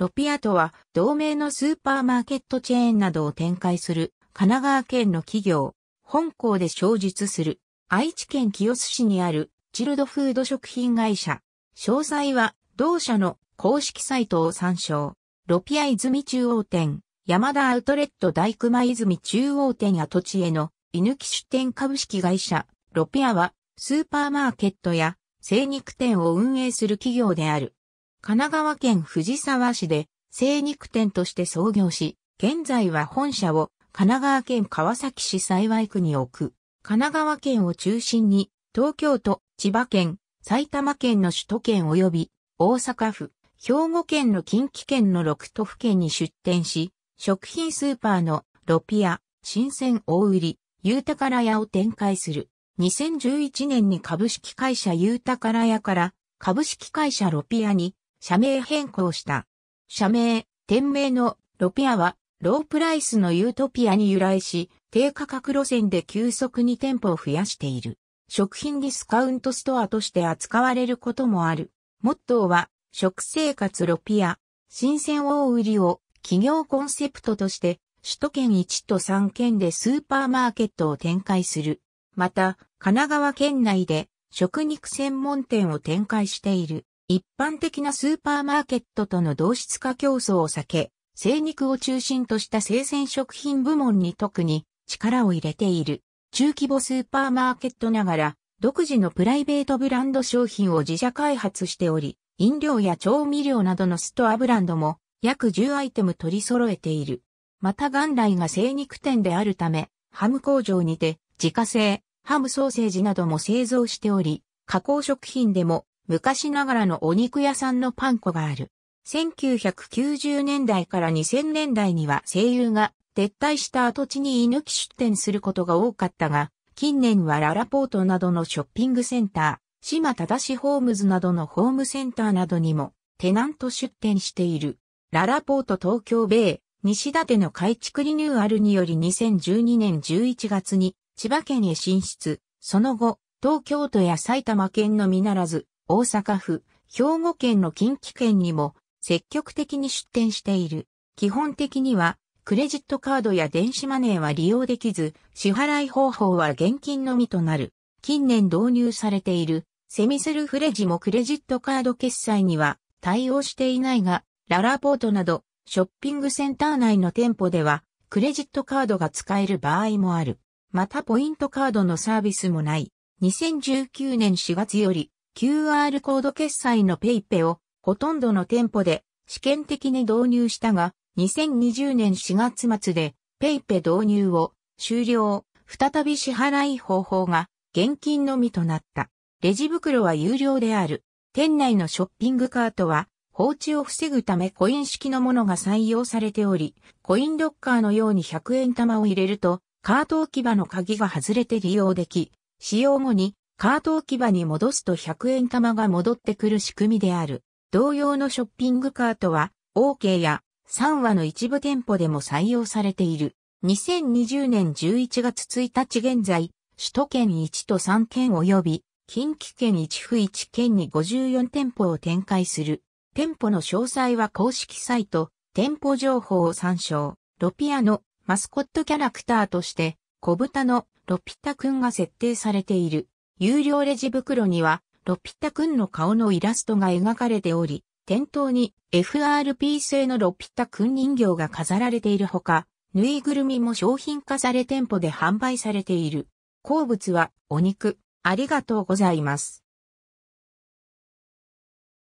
ロピアとは同名のスーパーマーケットチェーンなどを展開する神奈川県の企業、本校で商述する愛知県清須市にあるチルドフード食品会社。詳細は同社の公式サイトを参照。ロピア泉中央店、山田アウトレット大熊泉中央店跡地への居抜き出店株式会社、ロピアはスーパーマーケットや精肉店を運営する企業である。神奈川県藤沢市で精肉店として創業し、現在は本社を神奈川県川崎市幸区に置く。神奈川県を中心に東京都、千葉県、埼玉県の首都圏及び大阪府、兵庫県の近畿圏の6都府県に出店し、食品スーパーのロピア、新鮮大売、り、ゆうたから屋を展開する。2011年に株式会社ゆうたから屋から株式会社ロピアに社名変更した。社名、店名のロピアは、ロープライスのユートピアに由来し、低価格路線で急速に店舗を増やしている。食品ディスカウントストアとして扱われることもある。モットーは、食生活ロピア、新鮮大売りを企業コンセプトとして、首都圏1と3県でスーパーマーケットを展開する。また、神奈川県内で食肉専門店を展開している。一般的なスーパーマーケットとの同質化競争を避け、生肉を中心とした生鮮食品部門に特に力を入れている。中規模スーパーマーケットながら、独自のプライベートブランド商品を自社開発しており、飲料や調味料などのストアブランドも約10アイテム取り揃えている。また元来が生肉店であるため、ハム工場にて自家製、ハムソーセージなども製造しており、加工食品でも昔ながらのお肉屋さんのパン粉がある。1990年代から2000年代には声優が撤退した跡地に居抜き出店することが多かったが、近年はララポートなどのショッピングセンター、島正しホームズなどのホームセンターなどにもテナント出店している。ララポート東京米西立の改築リニューアルにより2012年11月に千葉県へ進出、その後、東京都や埼玉県のみならず、大阪府、兵庫県の近畿圏にも積極的に出店している。基本的には、クレジットカードや電子マネーは利用できず、支払い方法は現金のみとなる。近年導入されている、セミセルフレジもクレジットカード決済には対応していないが、ララポートなど、ショッピングセンター内の店舗では、クレジットカードが使える場合もある。またポイントカードのサービスもない。2019年4月より、QR コード決済の PayPay をほとんどの店舗で試験的に導入したが、2020年4月末で PayPay 導入を終了、再び支払い方法が現金のみとなった。レジ袋は有料である。店内のショッピングカートは放置を防ぐためコイン式のものが採用されており、コインロッカーのように100円玉を入れると、カート置き場の鍵が外れて利用でき、使用後にカート置き場に戻すと100円玉が戻ってくる仕組みである。同様のショッピングカートは、OK や3話の一部店舗でも採用されている。2020年11月1日現在、首都圏1都3県及び、近畿圏1府1県に54店舗を展開する。店舗の詳細は公式サイト、店舗情報を参照。ロピアのマスコットキャラクターとして、小豚のロピタくんが設定されている。有料レジ袋には、ロピタくんの顔のイラストが描かれており、店頭に FRP 製のロピタくん人形が飾られているほか、ぬいぐるみも商品化され店舗で販売されている。好物はお肉。ありがとうございます。